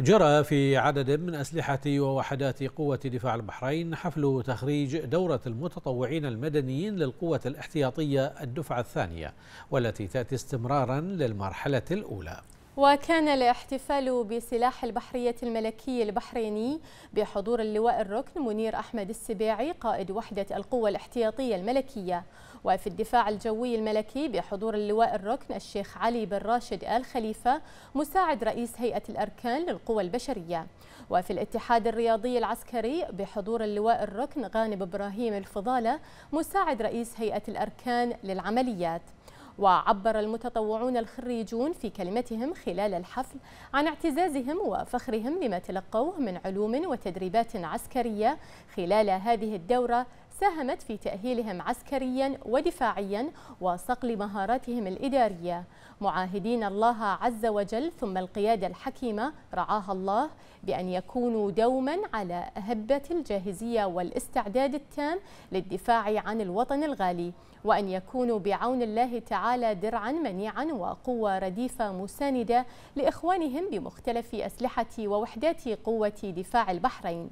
جرى في عدد من أسلحة ووحدات قوة دفاع البحرين حفل تخريج دورة المتطوعين المدنيين للقوة الاحتياطية الدفعة الثانية والتي تأتي استمرارا للمرحلة الأولى وكان الاحتفال بسلاح البحرية الملكي البحريني بحضور اللواء الركن منير أحمد السباعي قائد وحدة القوة الاحتياطية الملكية وفي الدفاع الجوي الملكي بحضور اللواء الركن الشيخ علي بن راشد آل خليفة مساعد رئيس هيئة الأركان للقوى البشرية وفي الاتحاد الرياضي العسكري بحضور اللواء الركن غانم إبراهيم الفضالة مساعد رئيس هيئة الأركان للعمليات وعبر المتطوعون الخريجون في كلمتهم خلال الحفل عن اعتزازهم وفخرهم لما تلقوه من علوم وتدريبات عسكرية خلال هذه الدورة ساهمت في تأهيلهم عسكريا ودفاعيا وصقل مهاراتهم الإدارية معاهدين الله عز وجل ثم القيادة الحكيمة رعاها الله بأن يكونوا دوما على أهبة الجاهزية والاستعداد التام للدفاع عن الوطن الغالي وأن يكونوا بعون الله تعالى درعا منيعا وقوة رديفة مساندة لإخوانهم بمختلف أسلحة ووحدات قوة دفاع البحرين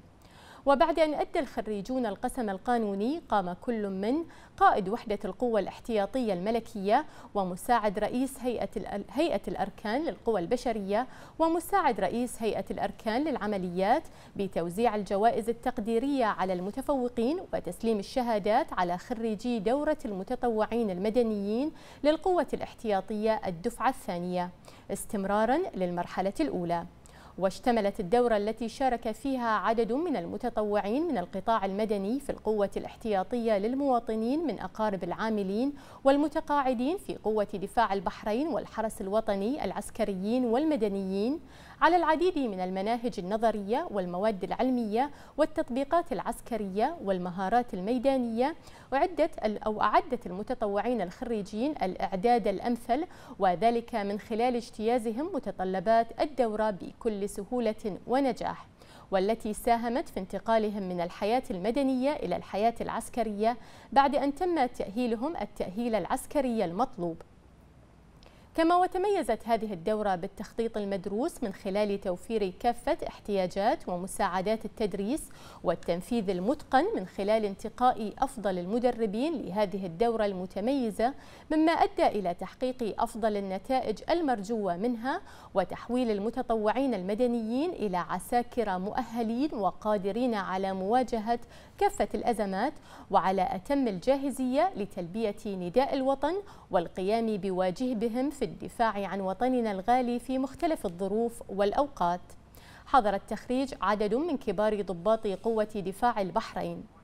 وبعد أن أدى الخريجون القسم القانوني قام كل من قائد وحدة القوة الاحتياطية الملكية ومساعد رئيس هيئة, هيئة الأركان للقوى البشرية ومساعد رئيس هيئة الأركان للعمليات بتوزيع الجوائز التقديرية على المتفوقين وتسليم الشهادات على خريجي دورة المتطوعين المدنيين للقوة الاحتياطية الدفعة الثانية استمرارا للمرحلة الأولى واشتملت الدورة التي شارك فيها عدد من المتطوعين من القطاع المدني في القوة الاحتياطية للمواطنين من أقارب العاملين والمتقاعدين في قوة دفاع البحرين والحرس الوطني العسكريين والمدنيين على العديد من المناهج النظرية والمواد العلمية والتطبيقات العسكرية والمهارات الميدانية أعدت أو أعدت المتطوعين الخريجين الإعداد الأمثل وذلك من خلال اجتيازهم متطلبات الدورة بكل بسهولة ونجاح والتي ساهمت في انتقالهم من الحياة المدنية إلى الحياة العسكرية بعد أن تم تأهيلهم التأهيل العسكري المطلوب كما وتميزت هذه الدورة بالتخطيط المدروس من خلال توفير كافة احتياجات ومساعدات التدريس والتنفيذ المتقن من خلال انتقاء أفضل المدربين لهذه الدورة المتميزة مما أدى إلى تحقيق أفضل النتائج المرجوة منها وتحويل المتطوعين المدنيين إلى عساكر مؤهلين وقادرين على مواجهة كافة الأزمات وعلى أتم الجاهزية لتلبية نداء الوطن والقيام بواجبهم في الدفاع عن وطننا الغالي في مختلف الظروف والأوقات حضر التخريج عدد من كبار ضباط قوة دفاع البحرين